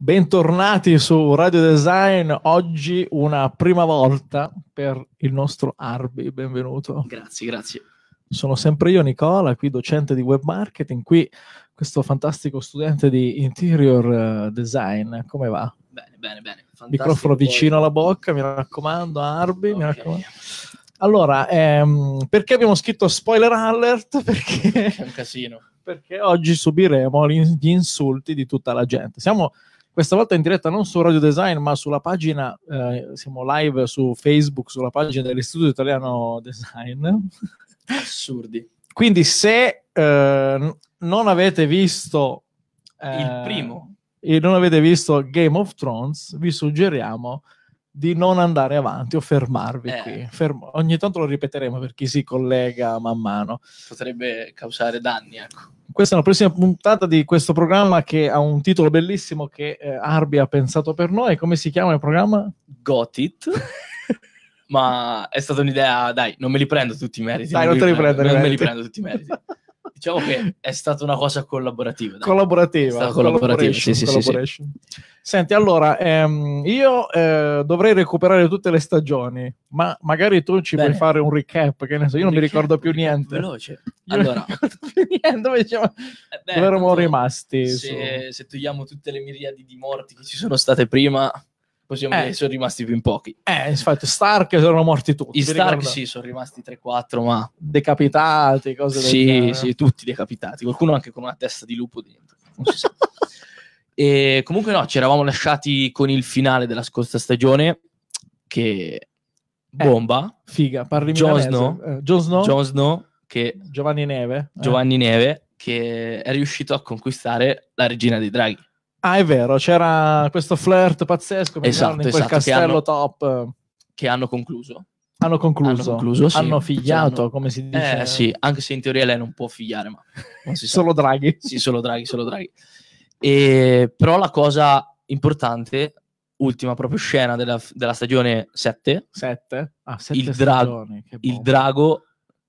Bentornati su Radio Design, oggi una prima volta per il nostro Arbi, benvenuto. Grazie, grazie. Sono sempre io Nicola, qui docente di web marketing, qui questo fantastico studente di interior eh, design, come va? Bene, bene, bene. Fantastico Microfono vicino alla bocca, mi raccomando Arbi, okay. mi raccomando. Allora, ehm, perché abbiamo scritto spoiler alert? Perché... È un casino. Perché oggi subiremo gli insulti di tutta la gente. Siamo questa volta in diretta non su Radio Design, ma sulla pagina, eh, siamo live su Facebook, sulla pagina dell'Istituto Italiano Design. Assurdi. Quindi se eh, non avete visto... Eh, il primo. E non avete visto Game of Thrones, vi suggeriamo di non andare avanti o fermarvi eh. qui. Fermo. Ogni tanto lo ripeteremo per chi si collega man mano. Potrebbe causare danni, ecco. Questa è la prossima puntata di questo programma che ha un titolo bellissimo che eh, Arby ha pensato per noi. Come si chiama il programma? Got It. Ma è stata un'idea, dai, non me li prendo tutti i meriti. Dai, non, non te li prendo, non me li prendo tutti i meriti. diciamo che è stata una cosa collaborativa. Dai. Collaborativa. È stata collaborativa, sì, sì, sì, sì. Senti, allora, ehm, io eh, dovrei recuperare tutte le stagioni, ma magari tu ci Bene. puoi fare un recap, che ne so, io non recap, mi ricordo più niente. Veloce. Allora, dove, diciamo, Beh, eravamo rimasti? Se, se, togliamo tutte le miriadi di morti che ci sono state prima, possiamo eh. dire che sono rimasti più in pochi. Eh, infatti, Stark sono morti tutti. I Stark ricordo? sì, sono rimasti 3-4, ma... Decapitati, cose del sì, genere. Sì, sì, tutti decapitati. Qualcuno anche con una testa di lupo dentro, non si sa. E comunque no, ci eravamo lasciati con il finale della scorsa stagione che eh, bomba. Eh, figa, parli Jon Snow, eh, Jon Snow, Jon Snow che, Giovanni Neve. Eh. Giovanni eh. Neve che è riuscito a conquistare la regina dei draghi. Ah, è vero, c'era questo flirt pazzesco esatto, in quel esatto, castello che hanno, top che hanno concluso. Hanno concluso, hanno, concluso, sì. hanno cioè, figliato, hanno... come si dice. Eh sì, anche se in teoria lei non può figliare, ma... Non si solo Draghi. Sì, solo Draghi, solo Draghi. E, però la cosa importante, ultima proprio scena della, della stagione 7, 7? Ah, 7 il, dra- il drago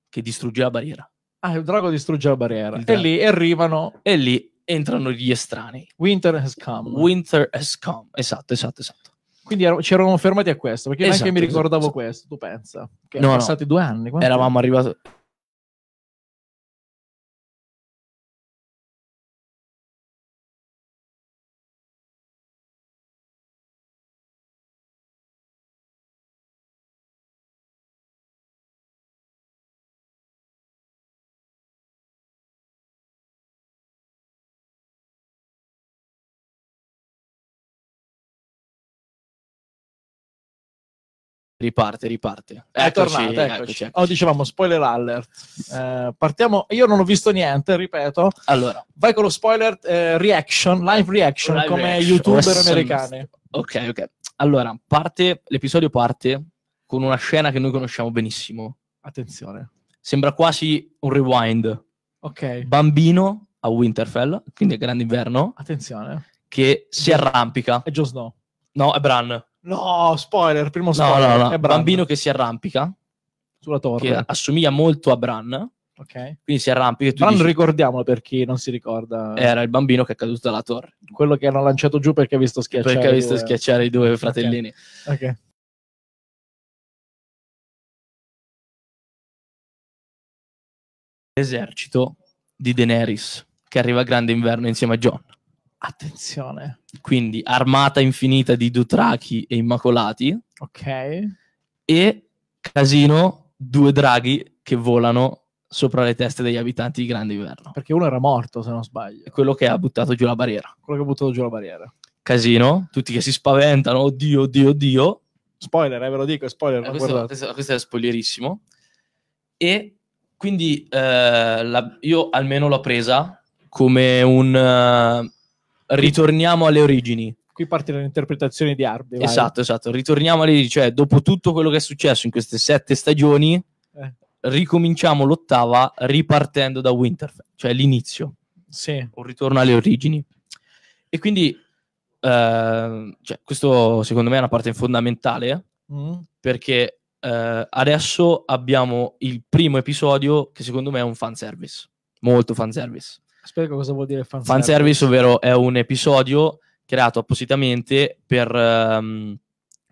che distrugge la barriera. Ah, il drago distrugge la barriera. e lì arrivano. E lì entrano gli estranei. Winter has come. Winter has come. Esatto, esatto, esatto. Quindi ero, ci eravamo fermati a questo, perché esatto, neanche mi ricordavo esatto, esatto. questo, tu pensa. Che no, erano passati due anni. Eravamo arrivati Riparte, riparte. È eccoci, tornata, eccoci. eccoci. eccoci. Oh, dicevamo spoiler alert. Eh, partiamo, io non ho visto niente, ripeto. Allora, vai con lo spoiler eh, reaction, live reaction live come reaction. youtuber oh, americani. Ok, ok. Allora, parte, l'episodio parte con una scena che noi conosciamo benissimo. Attenzione. Sembra quasi un rewind. Ok. Bambino a Winterfell, quindi è grande inverno. Attenzione. Che si arrampica. È Jon Snow. No, è Bran. No, spoiler, primo spoiler. No, no, no. È Bran. bambino che si arrampica sulla torre. Che assomiglia molto a Bran. Ok. Quindi si arrampica. Bran dici... ricordiamolo per chi non si ricorda. Era il bambino che è caduto dalla torre. Quello che hanno lanciato giù perché ha visto schiacciare, perché ha visto due... schiacciare i due fratellini. Ok. okay. Esercito di Daenerys che arriva a grande inverno insieme a John. Attenzione. Quindi Armata Infinita di Dutrachi e Immacolati. Ok. E Casino, due draghi che volano sopra le teste degli abitanti di Grande Inverno. Perché uno era morto, se non sbaglio. È quello che ha buttato giù la barriera. Quello che ha buttato giù la barriera. Casino, tutti che si spaventano, oddio, oddio, oddio. Spoiler, eh, ve lo dico, spoiler. Eh, questo, questo, questo, è spoilerissimo. E quindi eh, la, io almeno l'ho presa come un... Uh, ritorniamo alle origini. Qui parte l'interpretazione di Arby. Esatto, vai. esatto. Ritorniamo alle origini, cioè dopo tutto quello che è successo in queste sette stagioni, eh. ricominciamo l'ottava ripartendo da Winterfell, cioè l'inizio. Sì. Un ritorno alle origini. E quindi, eh, cioè, questo secondo me è una parte fondamentale, eh, mm. perché eh, adesso abbiamo il primo episodio che secondo me è un fanservice, molto fanservice Spiego cosa vuol dire fanservice. Fanservice, ovvero è un episodio creato appositamente per um,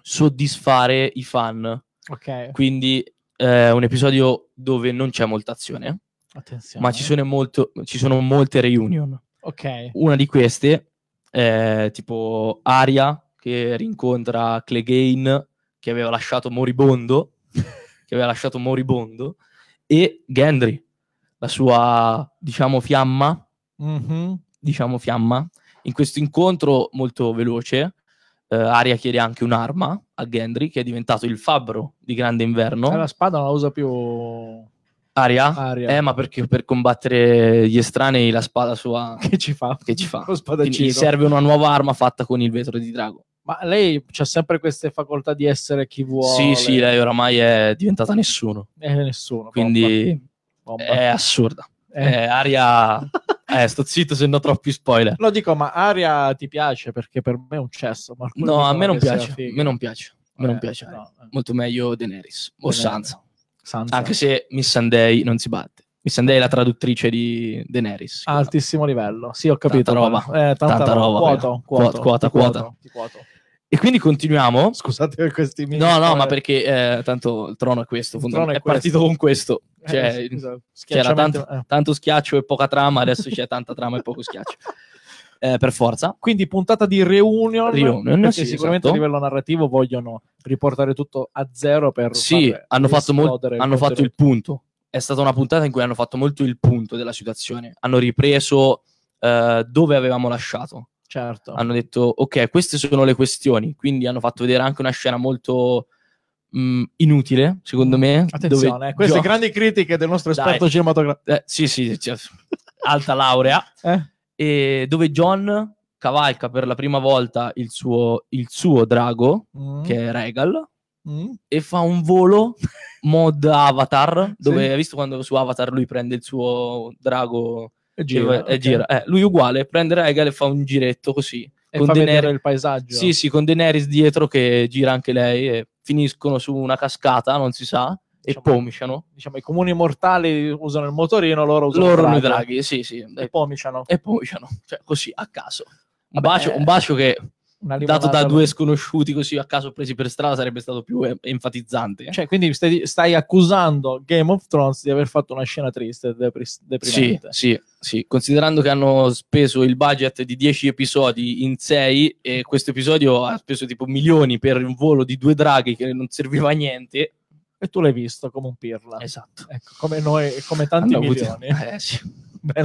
soddisfare i fan. Ok. Quindi è eh, un episodio dove non c'è molta azione, Attenzione. ma ci sono, molto, ci sono molte reunion. Ok. Una di queste è tipo Aria che rincontra Clegane che aveva lasciato Moribondo, che aveva lasciato Moribondo e Gendry la sua, diciamo, fiamma, mm-hmm. diciamo, fiamma, in questo incontro molto veloce. Eh, Aria chiede anche un'arma a Gendry, che è diventato il fabbro di Grande Inverno. Eh, la spada non la usa più... Aria? Aria. Eh, ma perché per combattere gli estranei la spada sua... Che ci fa? Che ci fa? Lo Quindi serve una nuova arma fatta con il vetro di drago. Ma lei ha sempre queste facoltà di essere chi vuole. Sì, sì, lei oramai è diventata nessuno. È nessuno. Quindi... Proprio Bomba. È assurda. Eh. eh aria... eh, sto zitto se no troppi spoiler. Lo dico, ma aria ti piace perché per me è un cesso. no, a me non piace. A me non piace. Eh, a me non piace. No, eh. Molto meglio Daenerys o Sansa. Sansa. Anche se Missandei non si batte. Missandei è la traduttrice di Daenerys. Altissimo livello. Sì, ho capito. Tanta roba. Eh, tanta, tanta roba. roba. Quota, quota, quota, quota. quota. E quindi continuiamo. Scusate per questi minuti. No, no, ma perché eh, tanto il trono è questo. Il trono è, è questo. partito con questo. Eh, cioè, eh, scusa, esatto. c'era tanto, eh. tanto, schiaccio e poca trama, adesso c'è tanta trama e poco schiaccio. Eh, per forza. Quindi puntata di reunion. reunion perché sì, sicuramente esatto. a livello narrativo vogliono riportare tutto a zero per Sì, hanno fatto, mol- hanno fatto il punto. È stata una puntata in cui hanno fatto molto il punto della situazione. Hanno ripreso eh, dove avevamo lasciato Certo. Hanno detto, ok, queste sono le questioni, quindi hanno fatto vedere anche una scena molto mh, mm, inutile, secondo mm, me. Attenzione, eh, queste gioca... grandi critiche del nostro esperto cinematografico. Eh, sì, sì, cioè, alta laurea. Eh? dove John cavalca per la prima volta il suo, il suo drago, mm. che è Regal, mm. e fa un volo mod Avatar, dove sì. hai visto quando su Avatar lui prende il suo drago e gira. E, okay. Eh, lui uguale, prende Regal e fa un giretto così. E con Daenerys, il paesaggio. Sì, sì, con Daenerys dietro che gira anche lei e finiscono su una cascata, non si sa, diciamo, e pomiciano. Diciamo, i comuni mortali usano il motorino, loro usano loro i draghi. Sì, sì. E pomiciano. E pomiciano, cioè così, a caso. Un, Vabbè, bacio, eh. un bacio che dato da due sconosciuti così a caso presi per strada sarebbe stato più em- eh, enfatizzante. Eh. Cioè, quindi stai, stai, accusando Game of Thrones di aver fatto una scena triste e depri- deprimente. Sì, sì, sì, considerando che hanno speso il budget di 10 episodi in 6 e questo episodio ha speso tipo milioni per un volo di due draghi che non serviva a niente. E tu l'hai visto come un pirla. Esatto. Ecco, come noi, come tanti hanno milioni. Eh, sì.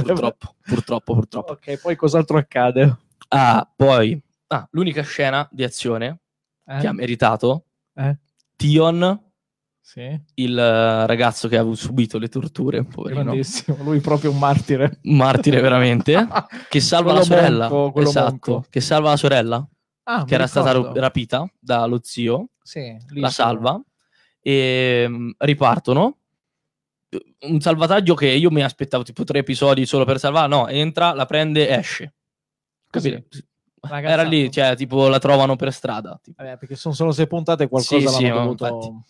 purtroppo, purtroppo, purtroppo. Ok, poi cos'altro accade? Ah, poi Ah, l'unica scena di azione eh? che ha meritato eh? Tion, sì. il eh, ragazzo che ha subito le torture, poverino. Grandissimo, lui proprio un martire. Un martire veramente, che salva quello la sorella. Monco, esatto, monco. che salva la sorella, ah, che era ricordo. stata rapita dallo zio, sì, la salva, e mm, ripartono. Un salvataggio che io mi aspettavo tipo tre episodi solo per salvare, no, entra, la prende, esce. Capire? Sì Ragazzata. Era lì, cioè, tipo, la trovano per strada. Vabbè, perché sono solo sei puntate e qualcosa sì, sì, dovuto...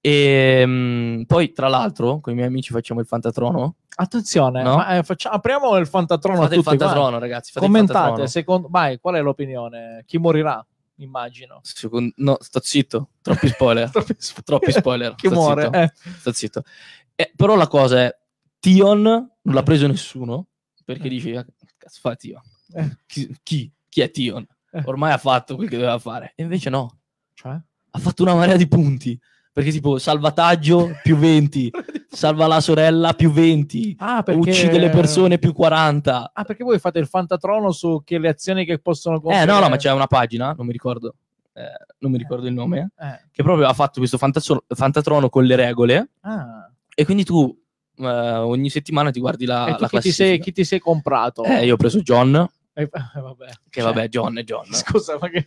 E um, poi, tra l'altro, con i miei amici facciamo il Fantatrono. Attenzione, no? ma, eh, faccia... apriamo il Fantatrono fate a tutti. il Fantatrono, guarda. ragazzi. Commentate, fantatrono. secondo... Vai, qual è l'opinione? Chi morirà? Immagino. Secondo... No, sto zitto. Troppi spoiler. troppi, spoiler. Chi sto muore? Zitto. Eh. Sto zitto. Eh, però la cosa è, Tion non l'ha eh. preso nessuno, perché eh. dice, ah, cazzo fa Tion? Eh, chi? chi? chi è Tion? Eh. Ormai ha fatto quel che doveva fare. E invece no. Cioè? Ha fatto una marea di punti. Perché tipo salvataggio più 20, salva la sorella più 20, ah, perché... uccide le persone più 40. Ah, perché voi fate il fantatrono su che le azioni che possono compiere? Eh no, no, ma c'è una pagina, non mi ricordo, eh, non mi eh. ricordo il nome, eh. che proprio ha fatto questo fantatrono con le regole. Ah. E quindi tu eh, ogni settimana ti guardi la, e la chi classifica. E chi ti sei comprato? Eh, io ho preso John, eh, vabbè. Che vabbè, John è John. Scusa, ma che...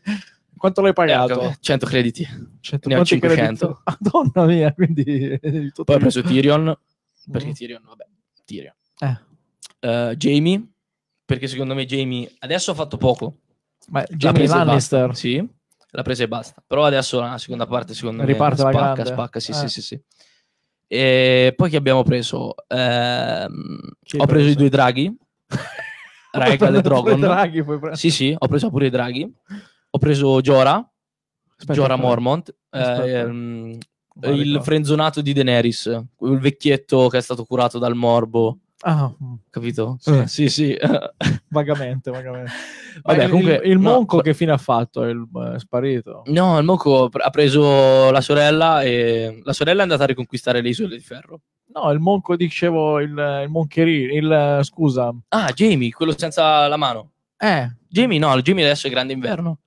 Quanto l'hai pagato? Eh, ecco, 100 crediti. 100 ne ho 500. Credito? Madonna mia, quindi... Poi ho preso Tyrion, mm. perché Tyrion, vabbè, Tyrion. Eh. Uh, eh, Jamie, perché secondo me Jamie... Adesso ha fatto poco. Ma Jamie Lannister? Sì, l'ha presa e basta. Però adesso la seconda parte, secondo Riparte me, spacca, grande. spacca, sì, eh. sì, sì, sì. E poi che abbiamo preso? Eh, ho preso, preso i due draghi. Raikkonen e Drogon. Draghi, sì, sì, ho preso pure i draghi. Ho preso Giora, aspetta, Giora aspetta. Mormont, eh, ehm, il frenzonato di Daenerys, il vecchietto che è stato curato dal morbo. Ah, mm. capito? Eh, sì, sì. sì. vagamente, vagamente. Vabbè, il, comunque, il, monco no, che fine ha fatto? È, il, è, sparito? No, il monco ha preso la sorella e la sorella è andata a riconquistare le isole di ferro. No, il monco, dicevo, il, il moncherino, il, scusa. Ah, Jamie, quello senza la mano. Eh. Jamie no, Jamie adesso è grande inverno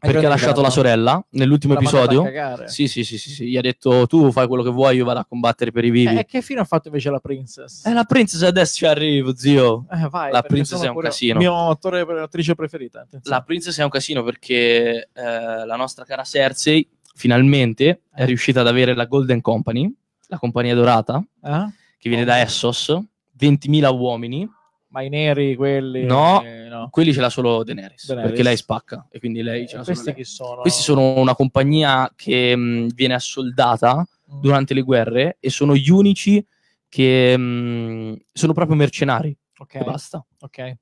perché ha lasciato la sorella nell'ultimo la episodio. Sì, sì, sì, sì, sì, gli ha detto tu fai quello che vuoi, io vado a combattere per i vivi. Eh, e eh, che fine ha fatto invece la princess? Eh, la princess adesso ci arrivo, zio. Eh, vai, la princess è un casino. Mio attore e attrice preferita. Attenzione. La princess è un casino perché eh, la nostra cara Cersei finalmente è eh. riuscita ad avere la Golden Company, la compagnia dorata, eh? che viene oh. da Essos, 20.000 uomini ma i neri quelli... No, eh, no. quelli ce l'ha solo Daenerys, Daenerys, perché lei spacca e quindi lei ce l'ha questi solo lei. Chi sono? Questi sono una compagnia che mh, mm, viene assoldata mm. durante le guerre e sono gli unici che mh, mm, sono proprio mercenari. Ok. E basta. Ok.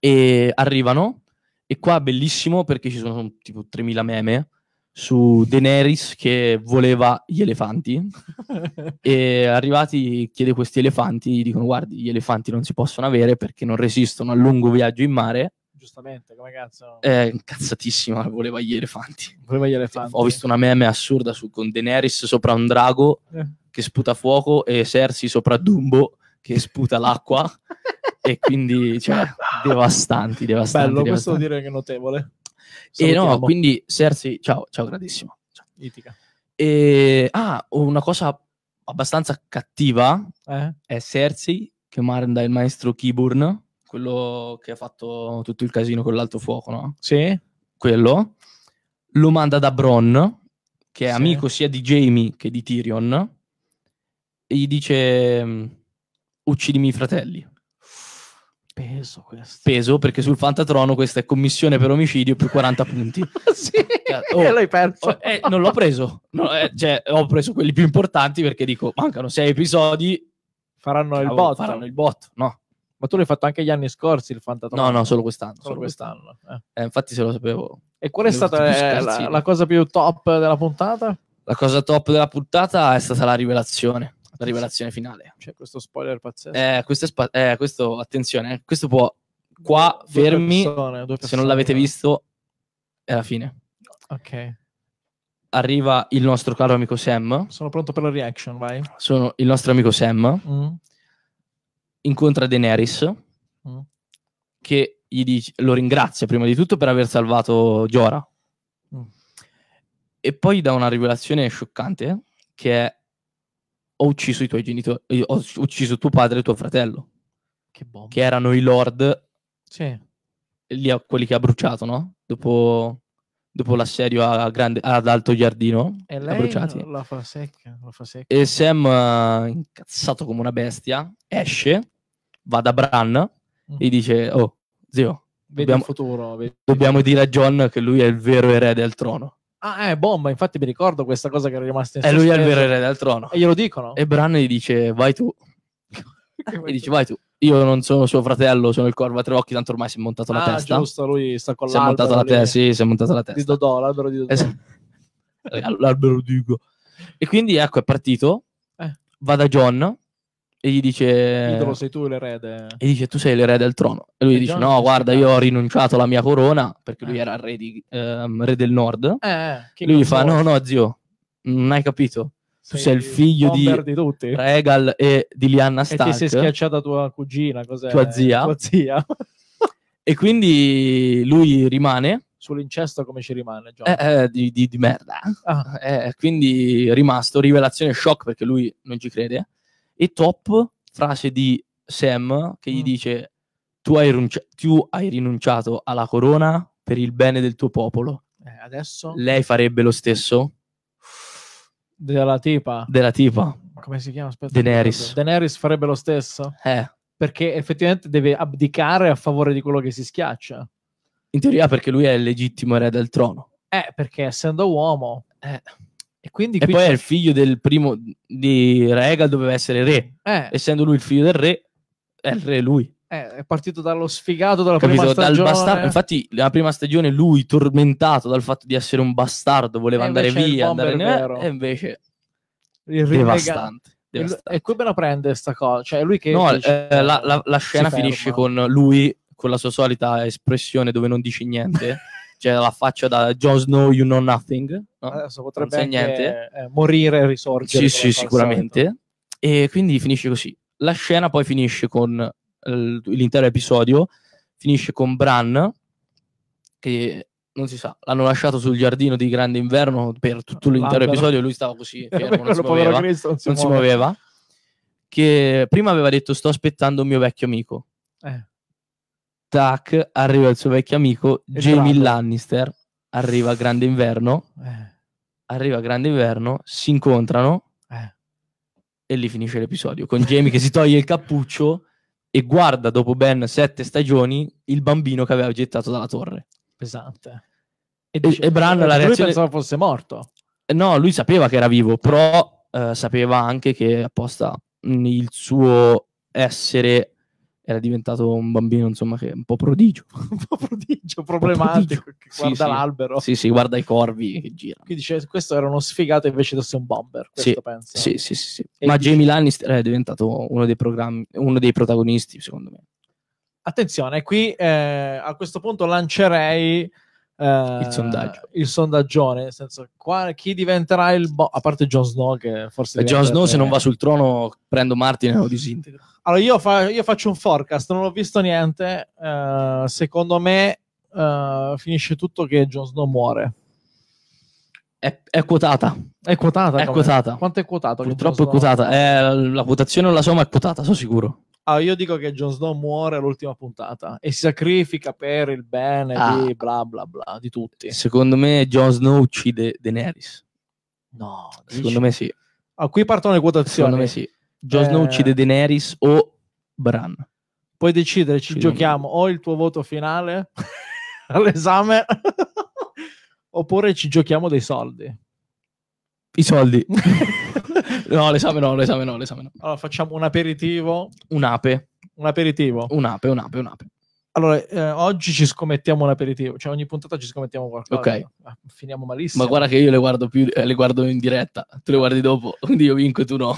E arrivano e qua è bellissimo perché ci sono tipo 3000 meme su Daenerys che voleva gli elefanti e arrivati chiede questi elefanti gli dicono guardi gli elefanti non si possono avere perché non resistono al lungo viaggio in mare giustamente come cazzo è eh, incazzatissima voleva gli elefanti voleva gli elefanti ho visto una meme assurda su, con Daenerys sopra un drago eh. che sputa fuoco e Cersei sopra Dumbo che sputa l'acqua e quindi cioè devastanti devastanti bello devastanti. questo vuol dire che è notevole e no, quindi Sersi, ciao, ciao grandissimo. Ciao. Itica. E, ah, una cosa abbastanza cattiva eh? è Sersi che manda il maestro Kiburn, quello che ha fatto tutto il casino con l'alto fuoco, no? Sì. Quello lo manda da Bron, che è sì. amico sia di Jamie che di Tyrion, e gli dice uccidimi i fratelli. Peso questo. Peso perché sul Fantatrono questa è commissione per omicidio più 40 punti. sì, cioè, oh, l'hai perso. Oh, eh, non l'ho preso. No, eh, cioè, ho preso quelli più importanti perché dico, mancano sei episodi. Faranno il bot. Faranno il bot, no. Ma tu l'hai fatto anche gli anni scorsi il Fantatrono? No, no, solo quest'anno. Solo, quest'anno. quest'anno. Eh. eh. infatti se lo sapevo. E qual è stata eh, la, la cosa più top della puntata? La cosa top della puntata è stata la rivelazione la rivelazione finale. Cioè, questo spoiler pazzesco. Eh, questo, spa- eh, questo, attenzione, eh, questo può... Qua, due fermi, persone, persone, se non l'avete visto, è la fine. Ok. Arriva il nostro caro amico Sam. Sono pronto per la reaction, vai. Sono il nostro amico Sam. Mm. Incontra Daenerys, mm. che dice, lo ringrazia prima di tutto per aver salvato Giora. Mm. E poi dà una rivelazione scioccante, che è ho ucciso i tuoi genitori, ho ucciso tuo padre e tuo fratello. Che bomba. Che erano i lord. Sì. Li, quelli che ha bruciato, no? Dopo, dopo l'assedio a grande, ad Alto Giardino. E lei bruciati. La fa, secca, la fa secca. E Sam, uh, incazzato come una bestia, esce, va da Bran mm. e dice, oh, zio, vedi dobbiamo, il futuro. Vedi. Dobbiamo dire a John che lui è il vero erede al trono ah è eh, bomba infatti mi ricordo questa cosa che era rimasta in e eh, lui è il vero re del trono e glielo dicono e Bran gli dice vai tu e dice vai tu io non sono suo fratello sono il corvo a tre occhi tanto ormai si è montato ah, la testa giusto lui sta con si è montato la testa sì si è montato la testa di Dodò l'albero di Dodò es- esatto. l'albero Dodò. e quindi ecco è partito eh. va da John e gli dice: Idolo, sei tu l'erede. E dice: Tu sei l'erede al trono. E lui e eh, dice: John No, guarda, io ho rinunciato alla mia corona perché lui eh. era re, di, ehm, re, del nord. Eh, eh lui gli fa: No, no, zio, non hai capito. Sei tu sei il figlio di, di tutti. Regal e di Lianna Stark. E ti sei schiacciata tua cugina, cos'è? Tua zia. Tua zia. e quindi lui rimane sull'incesto come ci rimane? John? Eh, eh, di, di, di, merda. Ah. Eh, quindi rimasto, rivelazione shock perché lui non ci crede e top frase di Sam che gli mm. dice tu hai, rinunci- tu hai, rinunciato alla corona per il bene del tuo popolo. Eh, adesso... Lei farebbe lo stesso? Della tipa. Della tipa. Come si chiama? Aspetta, Daenerys. Daenerys farebbe lo stesso? Eh. Perché effettivamente deve abdicare a favore di quello che si schiaccia. In teoria perché lui è il legittimo re del trono. Eh, perché essendo uomo... Eh e, quindi e poi c'è... è il figlio del primo di Regal, doveva essere re. Eh. Essendo lui il figlio del re, è il re lui. Eh, è partito dallo sfigato della Capito, prima stagione. Bastar- infatti, la prima stagione lui, tormentato dal fatto di essere un bastardo, voleva andare via, andare in... e invece il devastante. devastante. E come me la prende sta cosa? Cioè, lui che no, dice, eh, cioè, la, la, la, scena finisce ferma. con lui, con la sua solita espressione dove non dici niente. cioè la faccia da Jon Snow You Know Nothing. No? Adesso potrebbe non niente. Eh, morire e risorgere. Sì, sì, sicuramente. E quindi finisce così. La scena poi finisce con eh, l'intero episodio, finisce con Bran che non si sa, l'hanno lasciato sul giardino di grande inverno per tutto l'intero L'albero. episodio lui stava così, fermo, non, si muoveva, Cristo, non, si, non si muoveva, che prima aveva detto sto aspettando un mio vecchio amico. Eh tac, arriva il suo vecchio amico e Jamie bravo. Lannister, arriva Grande Inverno, eh. arriva Grande Inverno, si incontrano eh. e lì finisce l'episodio, con Jamie che si toglie il cappuccio e guarda dopo ben sette stagioni il bambino che aveva gettato dalla torre. Pesante. E, dice, e Bran la reazione... Lui pensava fosse morto. Eh, no, lui sapeva che era vivo, però eh, sapeva anche che apposta il suo essere era diventato un bambino, insomma, che è un po' prodigio. un po' prodigio, problematico, po prodigio. guarda sì, l'albero. Sì, sì, guarda i corvi che gira. Quindi dice, questo era uno sfigato invece di essere un bomber, sì, penso. Sì, sì, sì. sì. Ma dice... Jamie Lannister è diventato uno dei, programmi, uno dei protagonisti, secondo me. Attenzione, qui eh, a questo punto lancerei eh, il sondaggio. Il sondaggione, nel senso, qua, chi diventerà il boss? A parte Jon Snow, che forse. Jon Snow, se non eh, va sul trono, prendo Martin e lo disintegro. Allora, io, fa- io faccio un forecast, non ho visto niente. Uh, secondo me, uh, finisce tutto che Jon Snow muore. È, è, quotata. È quotata. È come? quotata. Quanto è quotata? Purtroppo è quotata. È, la votazione non la so, ma è quotata, sono sicuro. Allora, ah, io dico che Jon Snow muore all'ultima puntata e si sacrifica per il bene ah. di bla bla bla di tutti. Secondo me Jon Snow uccide Daenerys. No, secondo dici? me sì. Ah, qui partono le quotazioni. Secondo me sì. Jon eh... Snow uccide Daenerys o Bran. Puoi decidere, ci secondo giochiamo me. o il tuo voto finale all'esame oppure ci giochiamo dei soldi. I soldi. No, l'esame no, l'esame no, l'esame no. Allora facciamo un aperitivo. Un'ape. Un aperitivo. Un'ape, un'ape, un'ape. Allora, eh, oggi ci scommettiamo un aperitivo, cioè ogni puntata ci scommettiamo qualcosa. Ok. Eh, finiamo malissimo. Ma guarda che io le guardo, più, eh, le guardo in diretta, tu le guardi dopo, quindi io vinco e tu no.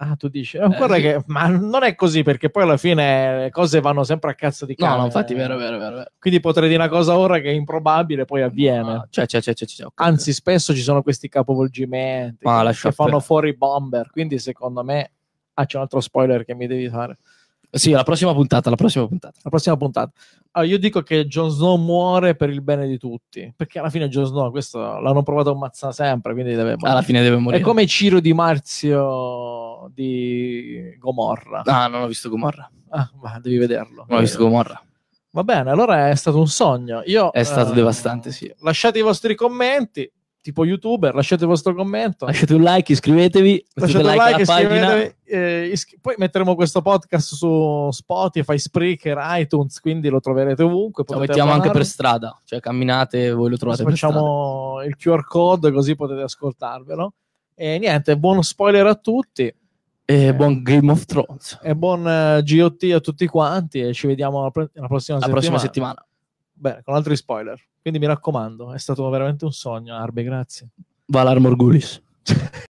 Ah, tu dici, eh, guarda sì. che, ma non è così perché poi alla fine le cose vanno sempre a cazzo di cazzo. No, no infatti, vero, vero, vero, vero. Quindi potrei dire una cosa ora che è improbabile, poi avviene. No, cioè, cioè, cioè, Anzi, spesso ci sono questi capovolgimenti ma, che, che fanno fuori i bomber. Quindi, secondo me, ah, c'è un altro spoiler che mi devi fare. Sì, la prossima puntata, la prossima puntata. La prossima puntata. Allora, io dico che Jon Snow muore per il bene di tutti, perché alla fine Jon Snow, questo l'hanno provato a ammazzare sempre, quindi deve morire. Alla fine deve morire. È come Ciro di Marzio di Gomorra. Ah, non ho visto Gomorra. Ah, ma devi vederlo. Non ho visto Gomorra. Va bene, allora è stato un sogno. Io, è stato eh, devastante, sì. Lasciate i vostri commenti, tipo youtuber, lasciate il vostro commento. Lasciate un like, iscrivetevi. Lasciate un like, iscrivetevi. Eh, iscri- poi metteremo questo podcast su Spotify, Spreaker, iTunes, quindi lo troverete ovunque. Lo mettiamo abbonare. anche per strada, cioè camminate, voi lo trovate per strada. Facciamo il QR code così potete ascoltarvelo. E niente, buon spoiler a tutti. E eh, buon Game of Thrones. E buon uh, eh, GOT a tutti quanti e ci vediamo la, pre- la prossima la settimana. prossima settimana. Bene, con altri spoiler. Quindi mi raccomando, è stato veramente un sogno, Arbe, grazie. Valar Morgulis.